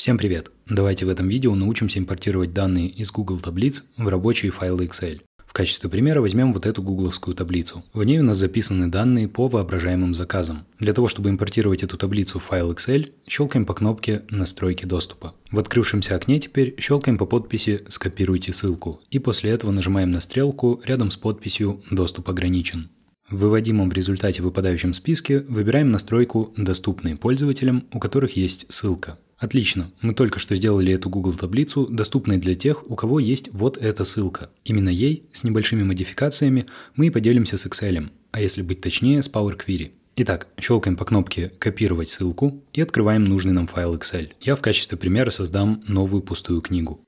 Всем привет! Давайте в этом видео научимся импортировать данные из Google таблиц в рабочие файлы Excel. В качестве примера возьмем вот эту гугловскую таблицу. В ней у нас записаны данные по воображаемым заказам. Для того, чтобы импортировать эту таблицу в файл Excel, щелкаем по кнопке «Настройки доступа». В открывшемся окне теперь щелкаем по подписи «Скопируйте ссылку» и после этого нажимаем на стрелку рядом с подписью «Доступ ограничен». В выводимом в результате выпадающем списке выбираем настройку «Доступные пользователям», у которых есть ссылка. Отлично, мы только что сделали эту Google таблицу доступной для тех, у кого есть вот эта ссылка. Именно ей, с небольшими модификациями, мы и поделимся с Excel, а если быть точнее, с Power Query. Итак, щелкаем по кнопке «Копировать ссылку» и открываем нужный нам файл Excel. Я в качестве примера создам новую пустую книгу.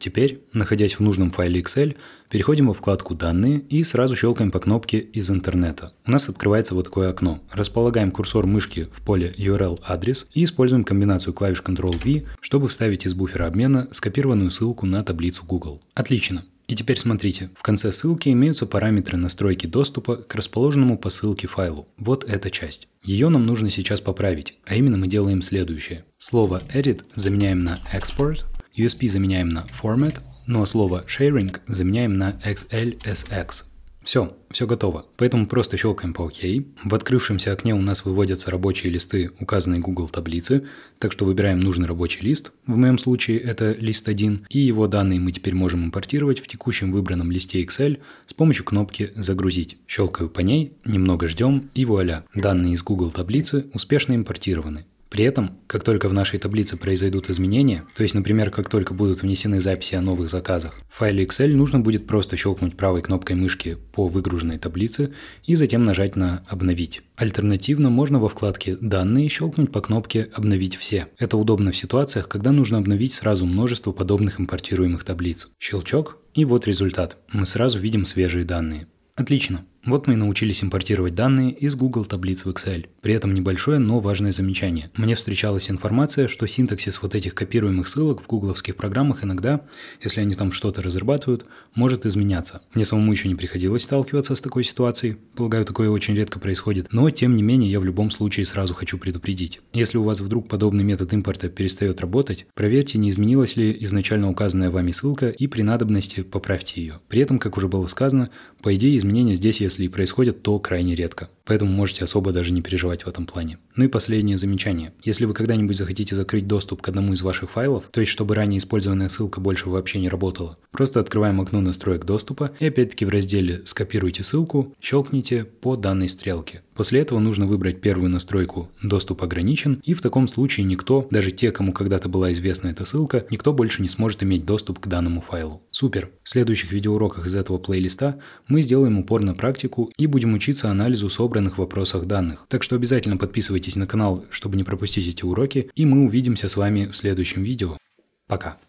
Теперь, находясь в нужном файле Excel, переходим во вкладку «Данные» и сразу щелкаем по кнопке «Из интернета». У нас открывается вот такое окно. Располагаем курсор мышки в поле URL-адрес и используем комбинацию клавиш Ctrl-V, чтобы вставить из буфера обмена скопированную ссылку на таблицу Google. Отлично. И теперь смотрите, в конце ссылки имеются параметры настройки доступа к расположенному по ссылке файлу. Вот эта часть. Ее нам нужно сейчас поправить, а именно мы делаем следующее. Слово edit заменяем на export – USP заменяем на format, ну а слово sharing заменяем на xlsx. Все, все готово. Поэтому просто щелкаем по ОК. В открывшемся окне у нас выводятся рабочие листы, указанные Google таблицы, так что выбираем нужный рабочий лист, в моем случае это лист 1, и его данные мы теперь можем импортировать в текущем выбранном листе Excel с помощью кнопки «Загрузить». Щелкаю по ней, немного ждем, и вуаля, данные из Google таблицы успешно импортированы. При этом, как только в нашей таблице произойдут изменения, то есть, например, как только будут внесены записи о новых заказах, в файле Excel нужно будет просто щелкнуть правой кнопкой мышки по выгруженной таблице и затем нажать на «Обновить». Альтернативно можно во вкладке «Данные» щелкнуть по кнопке «Обновить все». Это удобно в ситуациях, когда нужно обновить сразу множество подобных импортируемых таблиц. Щелчок, и вот результат. Мы сразу видим свежие данные. Отлично. Вот мы и научились импортировать данные из Google таблиц в Excel. При этом небольшое, но важное замечание. Мне встречалась информация, что синтаксис вот этих копируемых ссылок в гугловских программах иногда, если они там что-то разрабатывают, может изменяться. Мне самому еще не приходилось сталкиваться с такой ситуацией. Полагаю, такое очень редко происходит. Но, тем не менее, я в любом случае сразу хочу предупредить. Если у вас вдруг подобный метод импорта перестает работать, проверьте, не изменилась ли изначально указанная вами ссылка и при надобности поправьте ее. При этом, как уже было сказано, по идее изменения здесь есть если и происходят, то крайне редко. Поэтому можете особо даже не переживать в этом плане. Ну и последнее замечание. Если вы когда-нибудь захотите закрыть доступ к одному из ваших файлов, то есть чтобы ранее использованная ссылка больше вообще не работала, просто открываем окно настроек доступа и опять-таки в разделе «Скопируйте ссылку» щелкните по данной стрелке. После этого нужно выбрать первую настройку «Доступ ограничен», и в таком случае никто, даже те, кому когда-то была известна эта ссылка, никто больше не сможет иметь доступ к данному файлу. Супер! В следующих видеоуроках из этого плейлиста мы сделаем упор на практику и будем учиться анализу собранных в вопросах данных. Так что обязательно подписывайтесь на канал, чтобы не пропустить эти уроки, и мы увидимся с вами в следующем видео. Пока!